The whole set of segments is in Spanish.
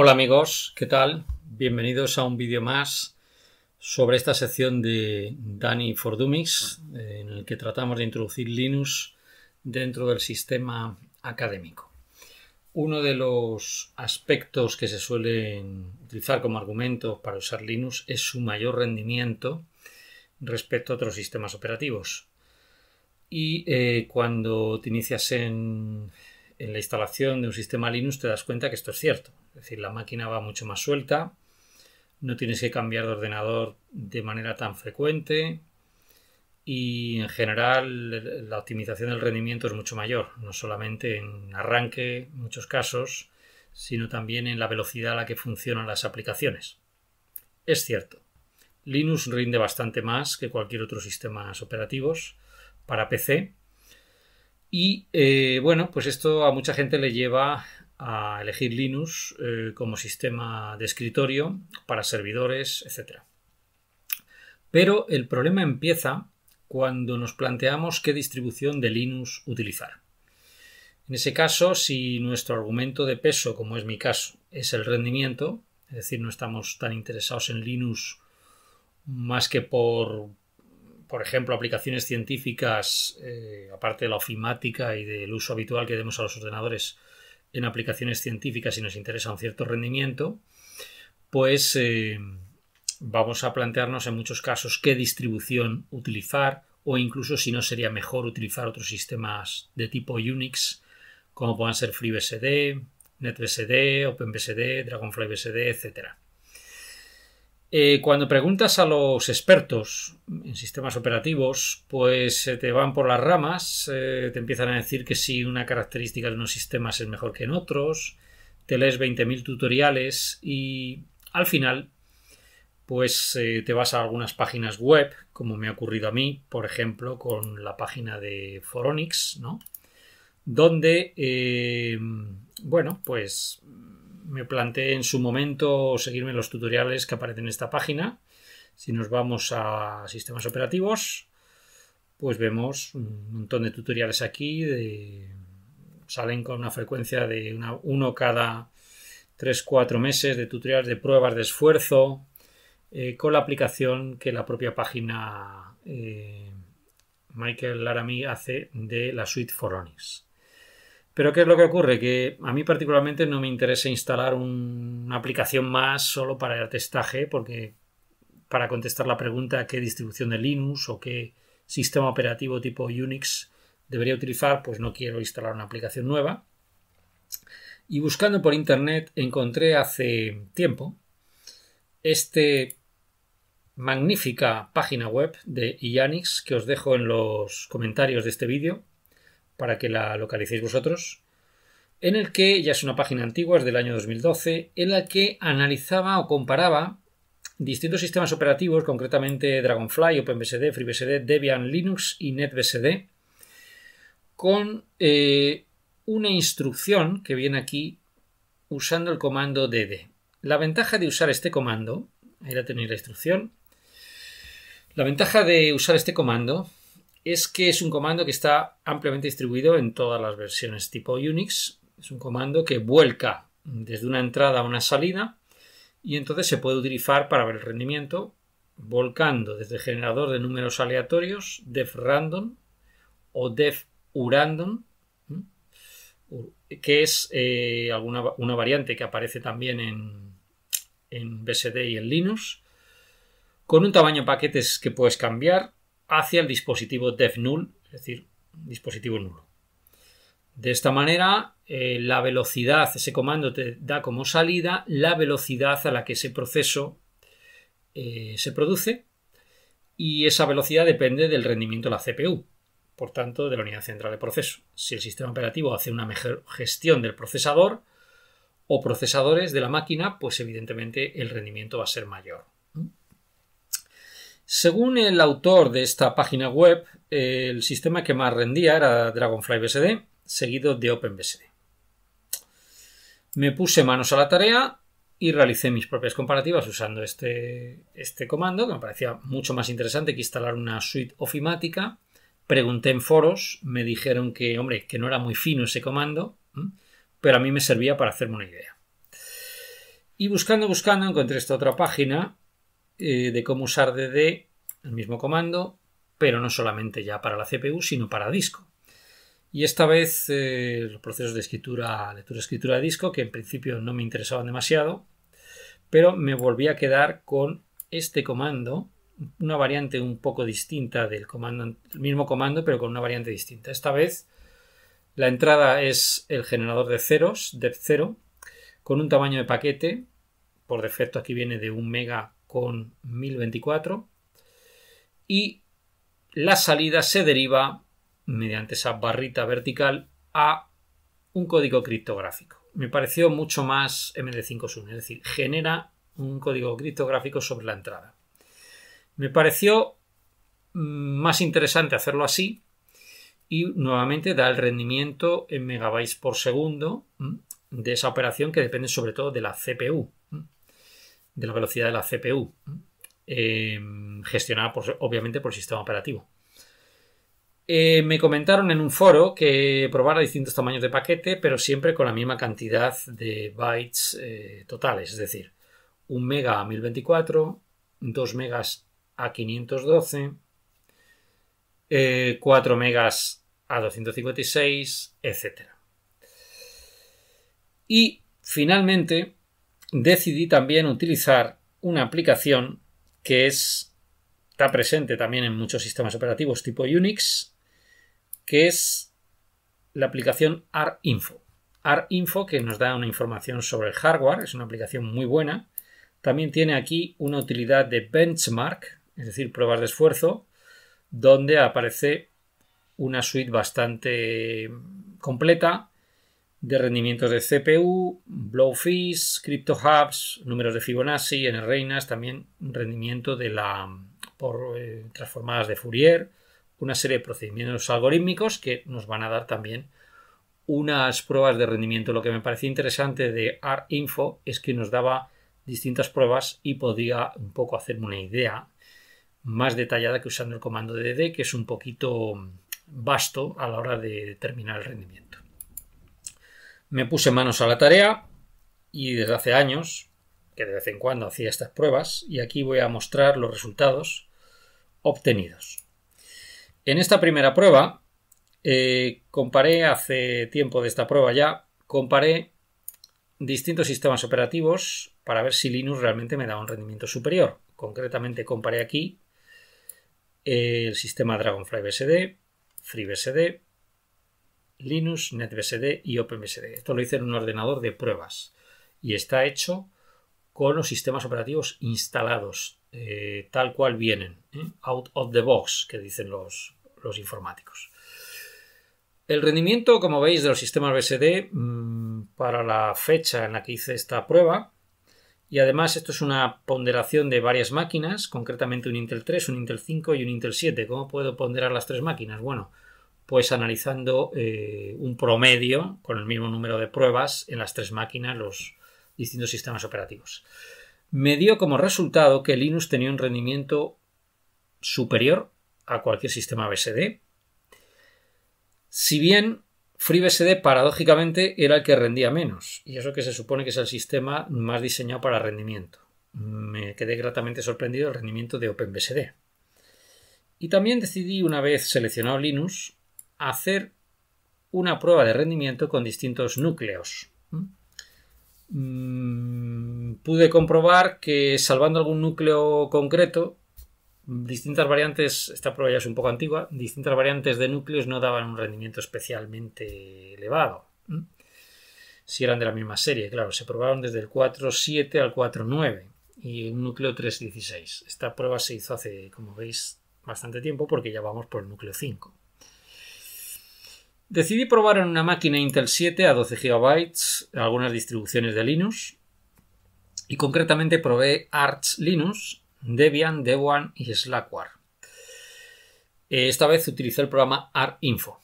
Hola amigos, ¿qué tal? Bienvenidos a un vídeo más sobre esta sección de Dani for Dummies, eh, en el que tratamos de introducir Linux dentro del sistema académico. Uno de los aspectos que se suelen utilizar como argumento para usar Linux es su mayor rendimiento respecto a otros sistemas operativos. Y eh, cuando te inicias en en la instalación de un sistema Linux te das cuenta que esto es cierto. Es decir, la máquina va mucho más suelta, no tienes que cambiar de ordenador de manera tan frecuente y en general la optimización del rendimiento es mucho mayor, no solamente en arranque, en muchos casos, sino también en la velocidad a la que funcionan las aplicaciones. Es cierto, Linux rinde bastante más que cualquier otro sistema operativo para PC y eh, bueno, pues esto a mucha gente le lleva a elegir Linux eh, como sistema de escritorio para servidores, etc. Pero el problema empieza cuando nos planteamos qué distribución de Linux utilizar. En ese caso, si nuestro argumento de peso, como es mi caso, es el rendimiento, es decir, no estamos tan interesados en Linux más que por por ejemplo, aplicaciones científicas, eh, aparte de la ofimática y del uso habitual que demos a los ordenadores en aplicaciones científicas y nos interesa un cierto rendimiento, pues eh, vamos a plantearnos en muchos casos qué distribución utilizar o incluso si no sería mejor utilizar otros sistemas de tipo Unix, como puedan ser FreeBSD, NetBSD, OpenBSD, DragonflyBSD, etcétera. Eh, cuando preguntas a los expertos en sistemas operativos, pues eh, te van por las ramas, eh, te empiezan a decir que si una característica de unos sistemas es mejor que en otros, te lees 20.000 tutoriales y al final, pues te vas a algunas páginas web, como me ha ocurrido a mí, por ejemplo, con la página de Foronix, ¿no? Donde, bueno, pues me planteé en su momento seguirme los tutoriales que aparecen en esta página. Si nos vamos a sistemas operativos, pues vemos un montón de tutoriales aquí. salen con una frecuencia de uno cada 3-4 meses de tutoriales de pruebas de esfuerzo eh, con la aplicación que la propia página eh, Michael Laramie hace de la suite Foronis. Pero ¿qué es lo que ocurre? Que a mí particularmente no me interesa instalar una aplicación más solo para el testaje, porque para contestar la pregunta qué distribución de Linux o qué sistema operativo tipo Unix debería utilizar, pues no quiero instalar una aplicación nueva. Y buscando por internet encontré hace tiempo este magnífica página web de Ianix que os dejo en los comentarios de este vídeo para que la localicéis vosotros, en el que ya es una página antigua, es del año 2012, en la que analizaba o comparaba distintos sistemas operativos, concretamente Dragonfly, OpenBSD, FreeBSD, Debian, Linux y NetBSD, con eh, una instrucción que viene aquí usando el comando dd. La ventaja de usar este comando, ahí la tenéis la instrucción, la ventaja de usar este comando es que es un comando que está ampliamente distribuido en todas las versiones tipo Unix. Es un comando que vuelca desde una entrada a una salida y entonces se puede utilizar para ver el rendimiento volcando desde el generador de números aleatorios, def random o def urandom, que es eh, alguna, una variante que aparece también en, en BSD y en Linux, con un tamaño de paquetes que puedes cambiar, hacia el dispositivo def null, es decir, dispositivo nulo. De esta manera, eh, la velocidad, ese comando te da como salida la velocidad a la que ese proceso eh, se produce y esa velocidad depende del rendimiento de la CPU, por tanto, de la unidad central de proceso. Si el sistema operativo hace una mejor gestión del procesador o procesadores de la máquina, pues evidentemente el rendimiento va a ser mayor. Según el autor de esta página web, el sistema que más rendía era Dragonfly BSD, seguido de OpenBSD. Me puse manos a la tarea y realicé mis propias comparativas usando este, este comando, que me parecía mucho más interesante que instalar una suite ofimática. Pregunté en foros, me dijeron que, hombre, que no era muy fino ese comando, pero a mí me servía para hacerme una idea. Y buscando, buscando, encontré esta otra página eh, de cómo usar DD, el mismo comando, pero no solamente ya para la CPU, sino para disco. Y esta vez eh, los procesos de escritura, lectura, escritura de disco, que en principio no me interesaban demasiado, pero me volví a quedar con este comando, una variante un poco distinta del comando, el mismo comando, pero con una variante distinta. Esta vez la entrada es el generador de ceros, dep 0, con un tamaño de paquete, por defecto aquí viene de un mega con 1024 y la salida se deriva mediante esa barrita vertical a un código criptográfico. Me pareció mucho más MD5Sun, es decir, genera un código criptográfico sobre la entrada. Me pareció mm, más interesante hacerlo así y nuevamente da el rendimiento en megabytes por segundo mm, de esa operación que depende sobre todo de la CPU. Mm de la velocidad de la CPU, eh, gestionada por, obviamente por el sistema operativo. Eh, me comentaron en un foro que probara distintos tamaños de paquete, pero siempre con la misma cantidad de bytes eh, totales, es decir, 1 mega a 1024, 2 megas a 512, 4 megas a 256, etc. Y finalmente decidí también utilizar una aplicación que está presente también en muchos sistemas operativos tipo Unix, que es la aplicación ARINFO. ARINFO que nos da una información sobre el hardware, es una aplicación muy buena. También tiene aquí una utilidad de benchmark, es decir, pruebas de esfuerzo, donde aparece una suite bastante completa de rendimientos de CPU, Blowfish, CryptoHubs, números de Fibonacci, en reinas, también rendimiento de la por eh, transformadas de Fourier, una serie de procedimientos algorítmicos que nos van a dar también unas pruebas de rendimiento. Lo que me parecía interesante de Info es que nos daba distintas pruebas y podía un poco hacerme una idea más detallada que usando el comando DD, que es un poquito vasto a la hora de determinar el rendimiento. Me puse manos a la tarea y desde hace años, que de vez en cuando hacía estas pruebas, y aquí voy a mostrar los resultados obtenidos. En esta primera prueba, eh, comparé, hace tiempo de esta prueba ya, comparé distintos sistemas operativos para ver si Linux realmente me daba un rendimiento superior. Concretamente comparé aquí el sistema Dragonfly BSD, FreeBSD, Linux, NetBSD y OpenBSD. Esto lo hice en un ordenador de pruebas y está hecho con los sistemas operativos instalados, eh, tal cual vienen, ¿eh? out of the box, que dicen los, informáticos. El rendimiento, como veis, de los sistemas BSD mm, para la fecha en la que hice esta prueba, y además esto es una ponderación de varias máquinas, concretamente un Intel 3, un Intel 5 y un Intel 7. ¿Cómo puedo ponderar las tres máquinas? Bueno, pues analizando eh, un promedio con el mismo número de pruebas en las tres máquinas, los distintos sistemas operativos. Me dio como resultado que Linux tenía un rendimiento superior a cualquier sistema BSD. Si bien FreeBSD paradójicamente era el que rendía menos, y eso que se supone que es el sistema más diseñado para rendimiento. Me quedé gratamente sorprendido del rendimiento de OpenBSD. Y también decidí, una vez seleccionado Linux, hacer una prueba de rendimiento con distintos núcleos. Mm. Mm, pude comprobar que salvando algún núcleo concreto, distintas variantes, esta prueba ya es un poco antigua, distintas variantes de núcleos no daban un rendimiento especialmente elevado. Mm. Si eran de la misma serie, claro, se probaron desde el 4.7 al 4.9 y un núcleo 3.16. Esta prueba se hizo hace, como veis, bastante tiempo porque ya vamos por el núcleo 5. Decidí probar en una máquina Intel 7 a 12 GB algunas distribuciones de Linux y concretamente probé Arch Linux, Debian, Debian y Slackware. Eh, esta vez utilicé el programa ArtInfo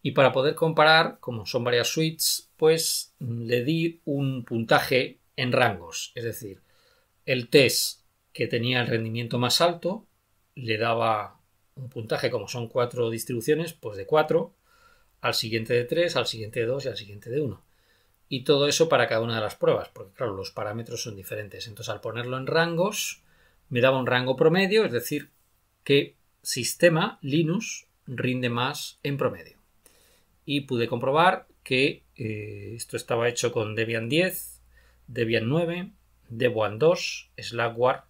y para poder comparar, como son varias suites, pues le di un puntaje en rangos, es decir, el test que tenía el rendimiento más alto le daba un puntaje, como son cuatro distribuciones, pues de cuatro al siguiente de 3, al siguiente de 2 y al siguiente de 1. Y todo eso para cada una de las pruebas, porque claro, los parámetros son diferentes. Entonces, al ponerlo en rangos, me daba un rango promedio, es decir, qué sistema Linux rinde más en promedio. Y pude comprobar que eh, esto estaba hecho con Debian 10, Debian 9, Debian 2, Slackware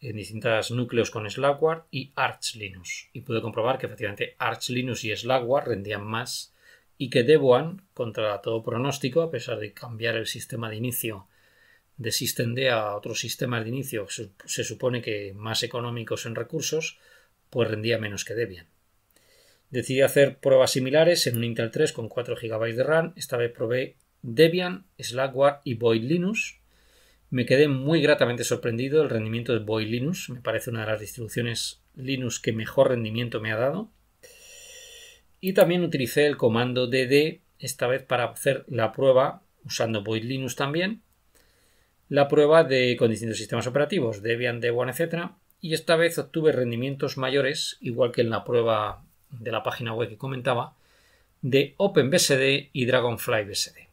en distintos núcleos con Slackware y Arch Linux. Y pude comprobar que efectivamente Arch Linux y Slackware rendían más y que Debian, contra todo pronóstico, a pesar de cambiar el sistema de inicio de systemd a otros sistemas de inicio, se supone que más económicos en recursos, pues rendía menos que Debian. Decidí hacer pruebas similares en un Intel 3 con 4 GB de RAM. Esta vez probé Debian, Slackware y Void Linux me quedé muy gratamente sorprendido el rendimiento de Void Linux. Me parece una de las distribuciones Linux que mejor rendimiento me ha dado. Y también utilicé el comando dd, esta vez para hacer la prueba, usando Void Linux también, la prueba de, con de sistemas operativos, Debian, Debian, etc. Y esta vez obtuve rendimientos mayores, igual que en la prueba de la página web que comentaba, de OpenBSD y DragonflyBSD.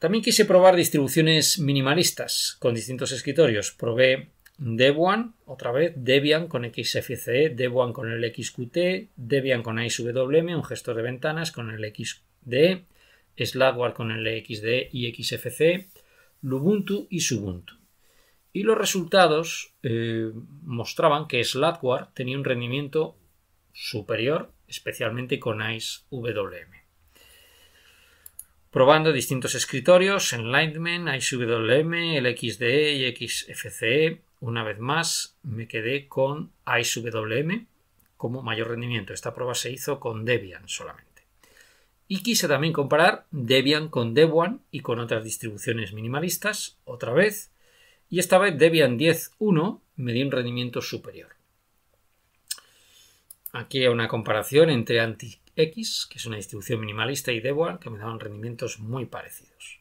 También quise probar distribuciones minimalistas con distintos escritorios. Probé Debian, otra vez, Debian con XFCE, Debian con el XQT, Debian con WM, un gestor de ventanas con el XDE, Slackware con el XDE y XFCE, Lubuntu y Subuntu. Y los resultados eh, mostraban que Slackware tenía un rendimiento superior, especialmente con WM probando distintos escritorios, en Enlightenment, ISWM, LXDE y XFCE. Una vez más me quedé con ISWM como mayor rendimiento. Esta prueba se hizo con Debian solamente. Y quise también comparar Debian con Debian y con otras distribuciones minimalistas, otra vez. Y esta vez Debian 10.1 me dio un rendimiento superior. Aquí hay una comparación entre X, que es una distribución minimalista, y Dewar, que me daban rendimientos muy parecidos.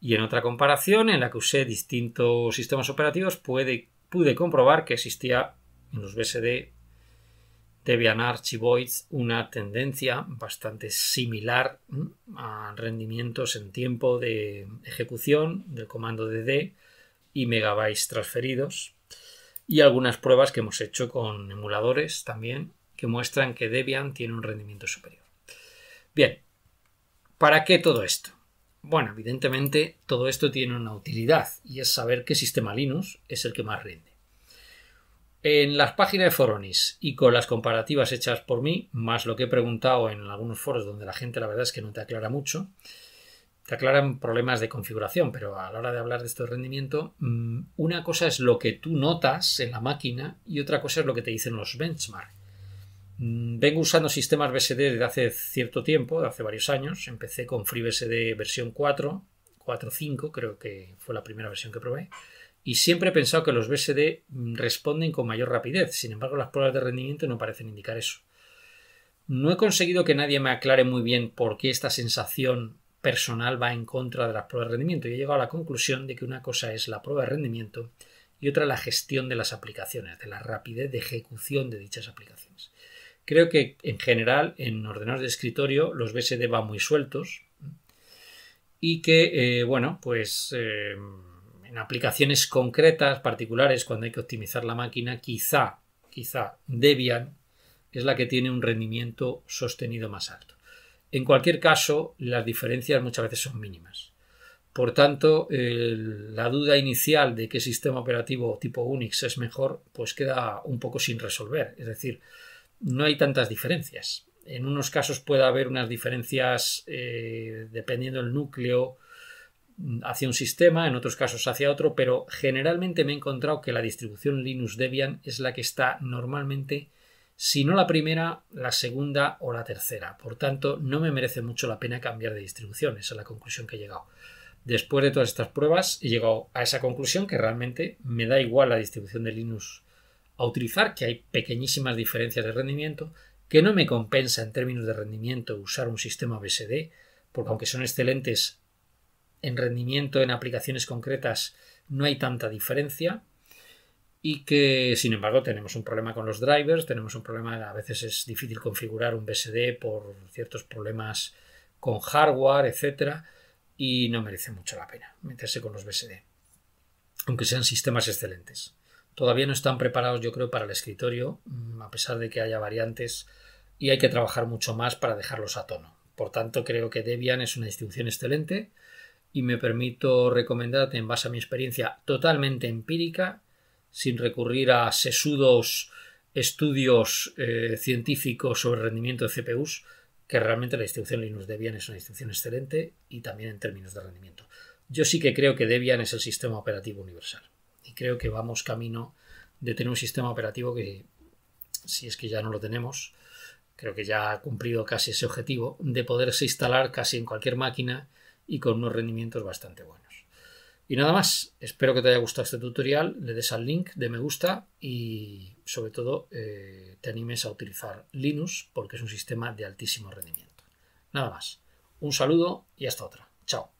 Y en otra comparación, en la que usé distintos sistemas operativos, pude comprobar que existía en los BSD Debian Void una tendencia bastante similar a rendimientos en tiempo de ejecución del comando DD y megabytes transferidos y algunas pruebas que hemos hecho con emuladores también que muestran que Debian tiene un rendimiento superior. Bien, ¿para qué todo esto? Bueno, evidentemente todo esto tiene una utilidad y es saber qué sistema Linux es el que más rinde. En las páginas de Foronis y con las comparativas hechas por mí, más lo que he preguntado en algunos foros donde la gente la verdad es que no te aclara mucho, te aclaran problemas de configuración, pero a la hora de hablar de esto de rendimiento, mm, una cosa es lo que tú notas en la máquina y otra cosa es lo que te dicen los benchmarks. Mm, vengo usando sistemas BSD desde hace cierto tiempo, desde hace varios años. Empecé con FreeBSD versión 4, 4.5 creo que fue la primera versión que probé. Y siempre he pensado que los BSD mm, responden con mayor rapidez. Sin embargo, las pruebas de rendimiento no parecen indicar eso. No he conseguido que nadie me aclare muy bien por qué esta sensación personal va en contra de las pruebas de rendimiento. Y he llegado a la conclusión de que una cosa es la prueba de rendimiento y otra la gestión de las aplicaciones, de la rapidez de ejecución de dichas aplicaciones. Creo que en general en ordenadores de escritorio los BSD van muy sueltos y que, eh, bueno, pues eh, en aplicaciones concretas, particulares, cuando hay que optimizar la máquina, quizá, quizá Debian es la que tiene un rendimiento sostenido más alto. En cualquier caso, las diferencias muchas veces son mínimas. Por tanto, la duda inicial de qué sistema operativo tipo Unix es mejor, pues queda un poco sin resolver. Es decir, no hay tantas diferencias. En unos casos puede haber unas diferencias eh, dependiendo del núcleo mm, hacia un sistema, en otros casos hacia otro, pero generalmente me he encontrado que la distribución Linux Debian es la que está normalmente, si no la primera, la segunda o la tercera. Por tanto, no me merece mucho la pena cambiar de distribución. Esa es la conclusión que he llegado. Después de todas estas pruebas, he llegado a esa conclusión que realmente me da igual la distribución de Linux a utilizar, que hay pequeñísimas diferencias de rendimiento, que no me compensa en términos de rendimiento usar un sistema BSD, porque aunque son excelentes en rendimiento en aplicaciones concretas, no hay tanta diferencia. Y que, sin embargo, tenemos un problema con los drivers, tenemos un problema, a veces es difícil configurar un BSD por ciertos problemas con hardware, etcétera, y no merece mucho la pena meterse con los BSD, aunque sean sistemas excelentes todavía no están preparados, yo creo, para el escritorio, mm, a pesar de que haya variantes, y hay que trabajar mucho más para dejarlos a tono. Por tanto, creo que Debian es una distribución excelente y me permito recomendarte, en base a mi experiencia totalmente empírica, sin recurrir a sesudos estudios eh, científicos sobre rendimiento de CPUs, que realmente la distribución Linux Debian es una distribución excelente y también en términos de rendimiento. Yo sí que creo que Debian es el sistema operativo universal creo que vamos camino de tener un sistema operativo que, si es que ya no lo tenemos, creo que ya ha cumplido casi ese objetivo, de poderse instalar casi en cualquier máquina y con unos rendimientos bastante buenos. Y nada más, espero que te haya gustado este tutorial, le des al link de me gusta y sobre todo eh, te animes a utilizar Linux porque es un sistema de altísimo rendimiento. Nada más, un saludo y hasta otra. Chao.